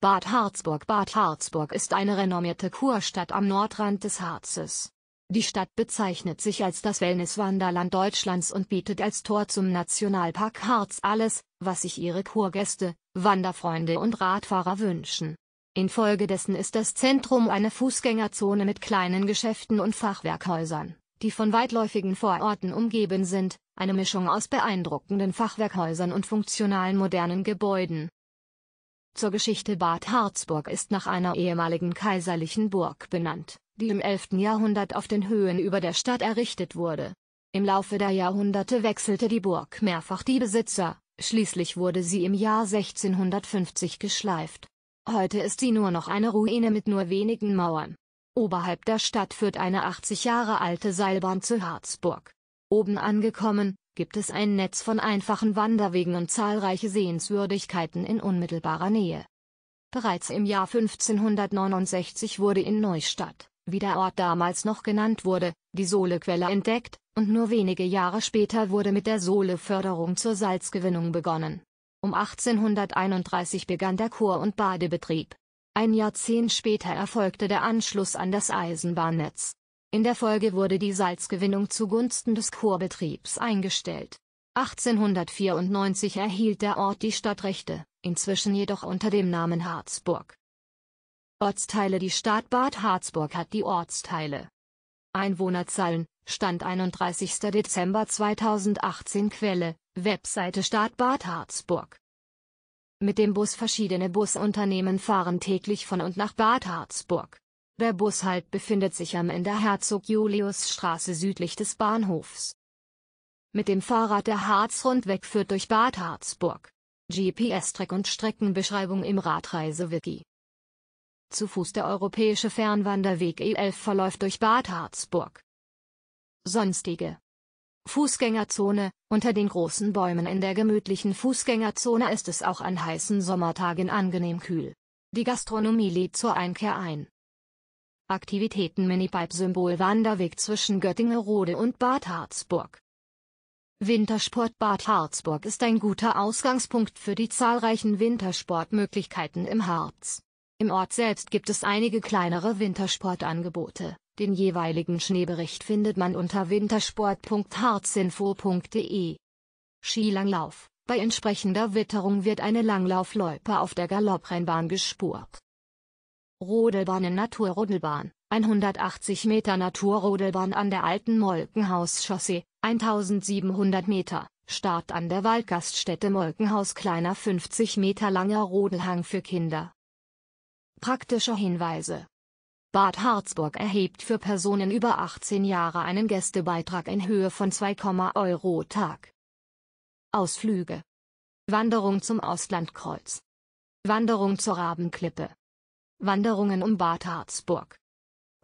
Bad Harzburg Bad Harzburg ist eine renommierte Kurstadt am Nordrand des Harzes. Die Stadt bezeichnet sich als das Wellnesswanderland Deutschlands und bietet als Tor zum Nationalpark Harz alles, was sich ihre Kurgäste, Wanderfreunde und Radfahrer wünschen. Infolgedessen ist das Zentrum eine Fußgängerzone mit kleinen Geschäften und Fachwerkhäusern, die von weitläufigen Vororten umgeben sind, eine Mischung aus beeindruckenden Fachwerkhäusern und funktionalen modernen Gebäuden. Zur Geschichte Bad Harzburg ist nach einer ehemaligen kaiserlichen Burg benannt, die im 11. Jahrhundert auf den Höhen über der Stadt errichtet wurde. Im Laufe der Jahrhunderte wechselte die Burg mehrfach die Besitzer, schließlich wurde sie im Jahr 1650 geschleift. Heute ist sie nur noch eine Ruine mit nur wenigen Mauern. Oberhalb der Stadt führt eine 80 Jahre alte Seilbahn zu Harzburg. Oben angekommen, gibt es ein Netz von einfachen Wanderwegen und zahlreiche Sehenswürdigkeiten in unmittelbarer Nähe. Bereits im Jahr 1569 wurde in Neustadt, wie der Ort damals noch genannt wurde, die Sohlequelle entdeckt, und nur wenige Jahre später wurde mit der Sohleförderung zur Salzgewinnung begonnen. Um 1831 begann der Chor- und Badebetrieb. Ein Jahrzehnt später erfolgte der Anschluss an das Eisenbahnnetz. In der Folge wurde die Salzgewinnung zugunsten des Chorbetriebs eingestellt. 1894 erhielt der Ort die Stadtrechte, inzwischen jedoch unter dem Namen Harzburg. Ortsteile Die Stadt Bad Harzburg hat die Ortsteile. Einwohnerzahlen, Stand 31. Dezember 2018 Quelle, Webseite Stadt Bad Harzburg. Mit dem Bus verschiedene Busunternehmen fahren täglich von und nach Bad Harzburg. Der Bushalt befindet sich am Ende Herzog-Julius-Straße südlich des Bahnhofs. Mit dem Fahrrad der Harzrundweg führt durch Bad Harzburg. GPS-Track und Streckenbeschreibung im Radreise-Wiki. Zu Fuß der europäische Fernwanderweg E11 verläuft durch Bad Harzburg. Sonstige Fußgängerzone Unter den großen Bäumen in der gemütlichen Fußgängerzone ist es auch an heißen Sommertagen angenehm kühl. Die Gastronomie lädt zur Einkehr ein. Aktivitäten Minipipe-Symbol Wanderweg zwischen Göttingerode und Bad Harzburg. Wintersport Bad Harzburg ist ein guter Ausgangspunkt für die zahlreichen Wintersportmöglichkeiten im Harz. Im Ort selbst gibt es einige kleinere Wintersportangebote. Den jeweiligen Schneebericht findet man unter wintersport.harzinfo.de. Skilanglauf. Bei entsprechender Witterung wird eine Langlaufloipe auf der Galopprennbahn gespurt. Rodelbahnen Naturrodelbahn, 180 Meter Naturrodelbahn an der alten Molkenhaus-Chaussee, 1700 Meter, Start an der Waldgaststätte Molkenhaus kleiner 50 Meter langer Rodelhang für Kinder. Praktische Hinweise Bad Harzburg erhebt für Personen über 18 Jahre einen Gästebeitrag in Höhe von 2, Euro Tag. Ausflüge Wanderung zum Auslandkreuz Wanderung zur Rabenklippe Wanderungen um Bad Harzburg.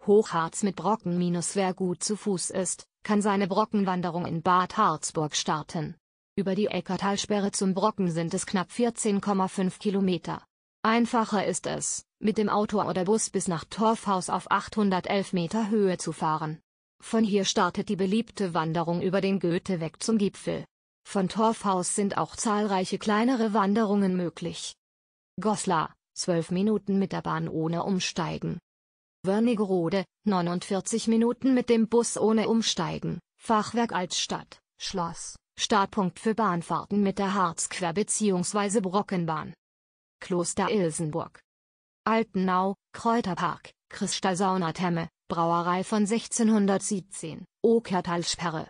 Hochharz mit Brocken minus wer gut zu Fuß ist, kann seine Brockenwanderung in Bad Harzburg starten. Über die Eckertalsperre zum Brocken sind es knapp 14,5 Kilometer. Einfacher ist es, mit dem Auto oder Bus bis nach Torfhaus auf 811 Meter Höhe zu fahren. Von hier startet die beliebte Wanderung über den Goetheweg zum Gipfel. Von Torfhaus sind auch zahlreiche kleinere Wanderungen möglich. Goslar, 12 Minuten mit der Bahn ohne Umsteigen. Wernigerode, 49 Minuten mit dem Bus ohne Umsteigen, Fachwerk Altstadt, Schloss, Startpunkt für Bahnfahrten mit der Harzquer bzw. Brockenbahn. Kloster Ilsenburg. Altenau, Kräuterpark, Kristallsaunatemme, Brauerei von 1617, Okertalsperre,